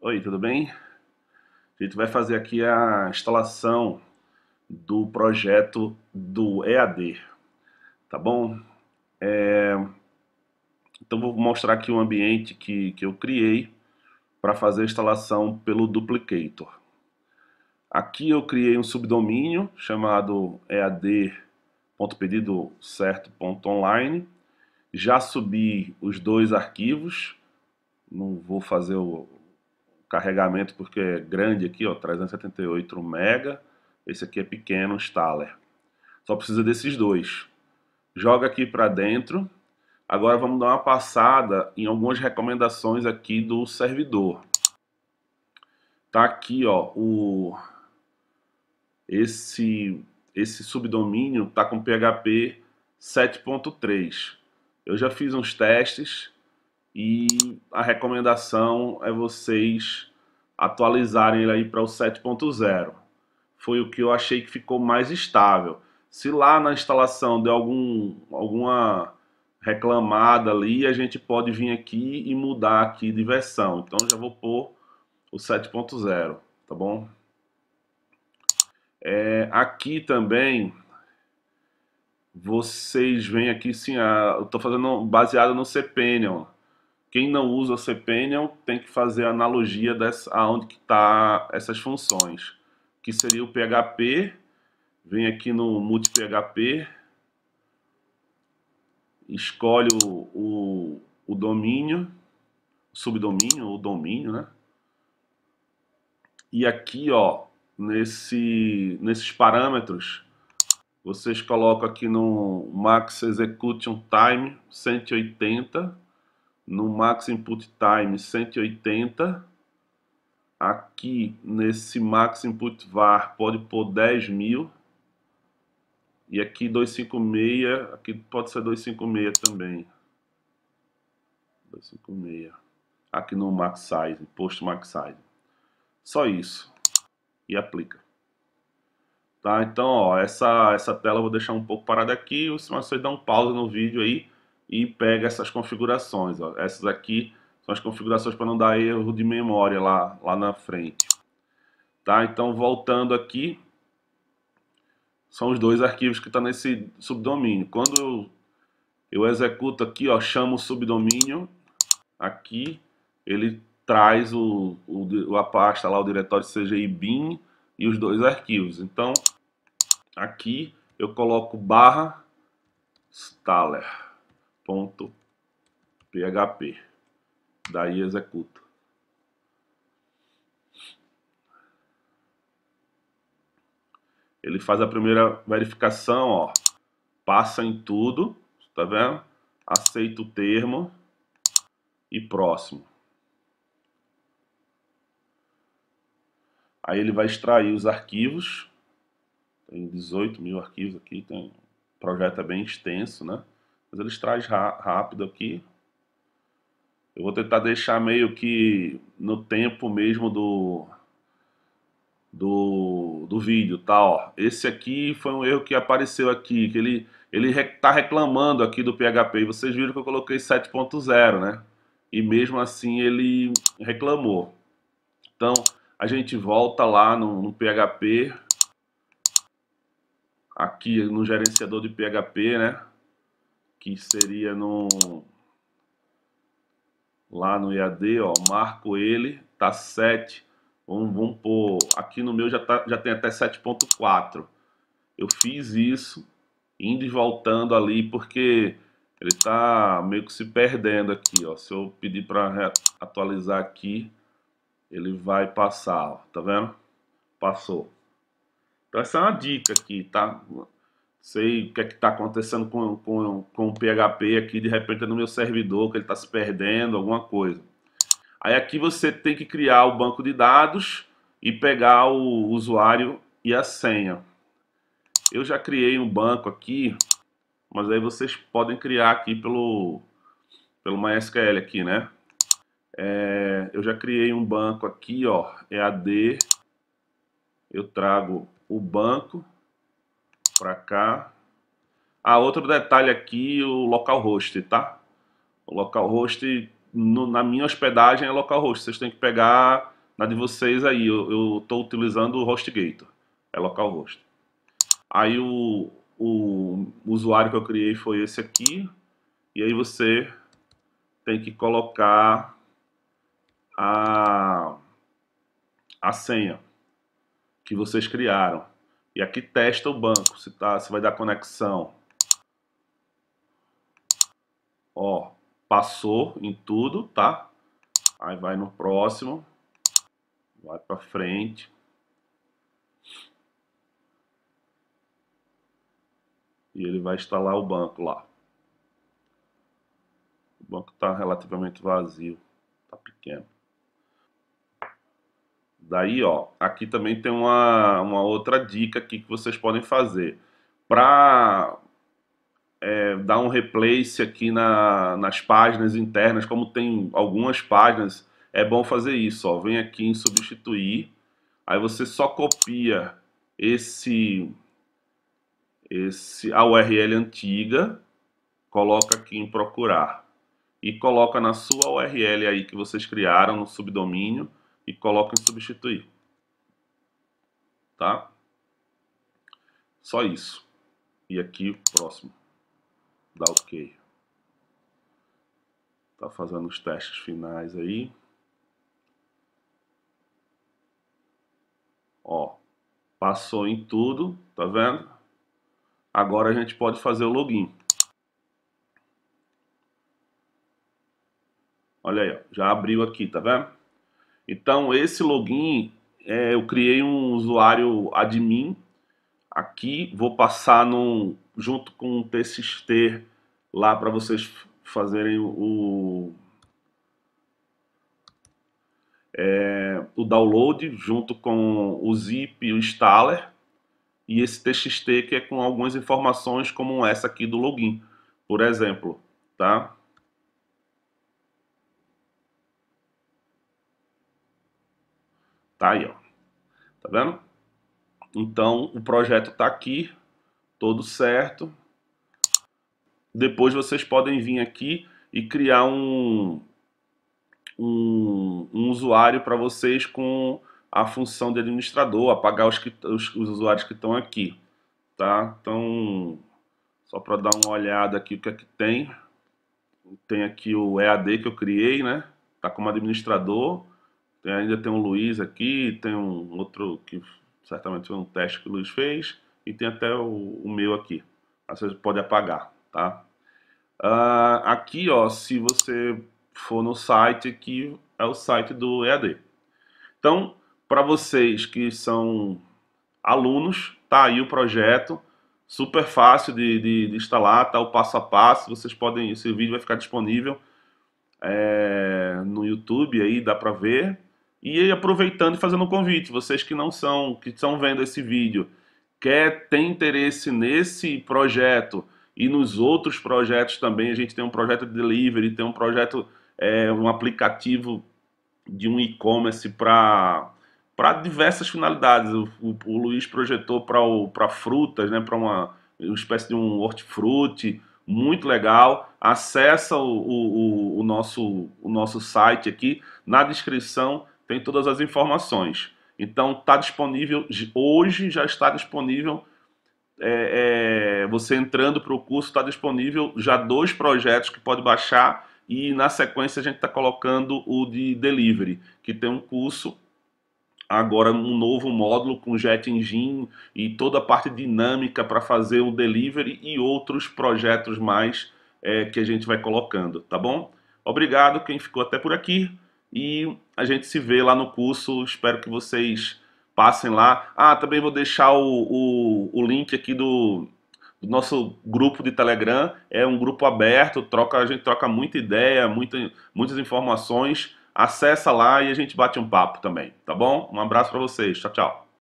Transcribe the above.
Oi, tudo bem? A gente vai fazer aqui a instalação do projeto do EAD, tá bom? É... Então vou mostrar aqui o um ambiente que, que eu criei para fazer a instalação pelo Duplicator. Aqui eu criei um subdomínio chamado ead.pedidocerto.online. Já subi os dois arquivos. Não vou fazer o carregamento porque é grande aqui, ó, 378 mega. Esse aqui é pequeno, installer. Só precisa desses dois. Joga aqui para dentro. Agora vamos dar uma passada em algumas recomendações aqui do servidor. Tá aqui, ó, o esse, esse subdomínio está com PHP 7.3. Eu já fiz uns testes e a recomendação é vocês atualizarem ele aí para o 7.0. Foi o que eu achei que ficou mais estável. Se lá na instalação deu algum, alguma reclamada ali, a gente pode vir aqui e mudar aqui de versão. Então já vou pôr o 7.0, tá bom? É, aqui também vocês veem aqui sim, a, eu estou fazendo baseado no CPennion. Quem não usa CPennion tem que fazer a analogia dessa, aonde que tá essas funções, que seria o PHP. Vem aqui no multiphp, escolhe o, o, o domínio, subdomínio ou domínio, né? E aqui, ó, nesse, nesses parâmetros, vocês colocam aqui no max execution time 180, no max input time 180, aqui nesse max input var pode pôr 10 mil, e aqui 256, aqui pode ser 256 também. 256. Aqui no max size, post max size. Só isso e aplica. Tá? Então, ó, essa, essa tela eu vou deixar um pouco parada aqui, mas você dá um pause no vídeo aí e pega essas configurações. Ó. Essas aqui são as configurações para não dar erro de memória lá, lá na frente. Tá? Então, voltando aqui, são os dois arquivos que estão tá nesse subdomínio. Quando eu, eu executo aqui, ó, chamo o subdomínio, aqui ele traz o, o, a pasta tá lá, o diretório CGI bin e os dois arquivos. Então, aqui eu coloco barra staller.php. Daí executo. Ele faz a primeira verificação, ó. Passa em tudo, tá vendo? Aceita o termo e próximo. Aí ele vai extrair os arquivos, tem 18 mil arquivos aqui, tem, o projeto é bem extenso, né? Mas ele extrai rápido aqui. Eu vou tentar deixar meio que no tempo mesmo do, do, do vídeo, tá? Ó, esse aqui foi um erro que apareceu aqui, que ele ele está reclamando aqui do PHP. Vocês viram que eu coloquei 7.0, né? E mesmo assim ele reclamou. Então, a gente volta lá no, no PHP, aqui no gerenciador de PHP, né? Que seria no lá no IAD, ó, marco ele, tá 7. Vamos, vamos pôr, aqui no meu já, tá, já tem até 7.4. Eu fiz isso, indo e voltando ali, porque ele tá meio que se perdendo aqui, ó. Se eu pedir para atualizar aqui, ele vai passar, ó, tá vendo? Passou. Então essa é uma dica aqui, tá? Sei o que é que tá acontecendo com, com, com o PHP aqui, de repente é no meu servidor, que ele está se perdendo, alguma coisa. Aí aqui você tem que criar o banco de dados e pegar o usuário e a senha. Eu já criei um banco aqui, mas aí vocês podem criar aqui pelo, pelo MySQL aqui, né? É, eu já criei um banco aqui, ó, EAD. Eu trago o banco para cá. Ah, outro detalhe aqui, o localhost, tá? O localhost, no, na minha hospedagem é localhost. Vocês têm que pegar na de vocês aí. Eu estou utilizando o HostGator, é localhost. Aí o, o usuário que eu criei foi esse aqui. E aí você tem que colocar a, a senha que vocês criaram. E aqui testa o banco, se, tá, se vai dar conexão. Ó, passou em tudo, tá? Aí vai no próximo. Vai para frente. E ele vai instalar o banco lá. O banco está relativamente vazio, tá pequeno. Daí, ó, aqui também tem uma, uma outra dica aqui que vocês podem fazer. Para é, dar um replace aqui na, nas páginas internas, como tem algumas páginas, é bom fazer isso, ó. Vem aqui em substituir, aí você só copia esse, esse a URL antiga, coloca aqui em procurar e coloca na sua URL aí que vocês criaram no subdomínio, e coloco em substituir. Tá? Só isso. E aqui, próximo. Dá OK. Tá fazendo os testes finais aí. Ó, passou em tudo, tá vendo? Agora a gente pode fazer o login. Olha aí, ó, já abriu aqui, tá vendo? Então, esse login, é, eu criei um usuário admin aqui, vou passar no, junto com o txt lá para vocês fazerem o, é, o download junto com o zip e o installer e esse txt que é com algumas informações como essa aqui do login, por exemplo, tá? Tá aí, ó. Tá vendo? Então, o projeto tá aqui, todo certo. Depois vocês podem vir aqui e criar um, um, um usuário para vocês com a função de administrador, apagar os, que, os, os usuários que estão aqui. Tá? Então, só para dar uma olhada aqui o que é que tem. Tem aqui o EAD que eu criei, né? Tá como administrador. É, ainda tem um Luiz aqui, tem um outro que certamente foi um teste que o Luiz fez, e tem até o, o meu aqui. Aí você pode apagar, tá? Uh, aqui, ó, se você for no site aqui, é o site do EAD. Então, para vocês que são alunos, tá aí o projeto, super fácil de, de, de, instalar, tá o passo a passo, vocês podem, esse vídeo vai ficar disponível é, no YouTube aí, dá para ver, e aproveitando e fazendo um convite, vocês que não são, que estão vendo esse vídeo, quer tem interesse nesse projeto e nos outros projetos também, a gente tem um projeto de delivery, tem um projeto, é, um aplicativo de um e-commerce para para diversas finalidades. O, o, o Luiz projetou para frutas, né, para uma, uma espécie de um hortifruti, muito legal. Acessa o, o, o, nosso, o nosso site aqui. Na descrição tem todas as informações. Então está disponível, hoje já está disponível, é, é, você entrando para o curso, está disponível já dois projetos que pode baixar e na sequência a gente está colocando o de delivery, que tem um curso agora um novo módulo com Jet Engine e toda a parte dinâmica para fazer o delivery e outros projetos mais é, que a gente vai colocando, tá bom? Obrigado quem ficou até por aqui. E a gente se vê lá no curso. Espero que vocês passem lá. Ah, também vou deixar o, o, o link aqui do, do, nosso grupo de Telegram. É um grupo aberto, troca, a gente troca muita ideia, muita, muitas informações. Acessa lá e a gente bate um papo também, tá bom? Um abraço para vocês. Tchau, tchau.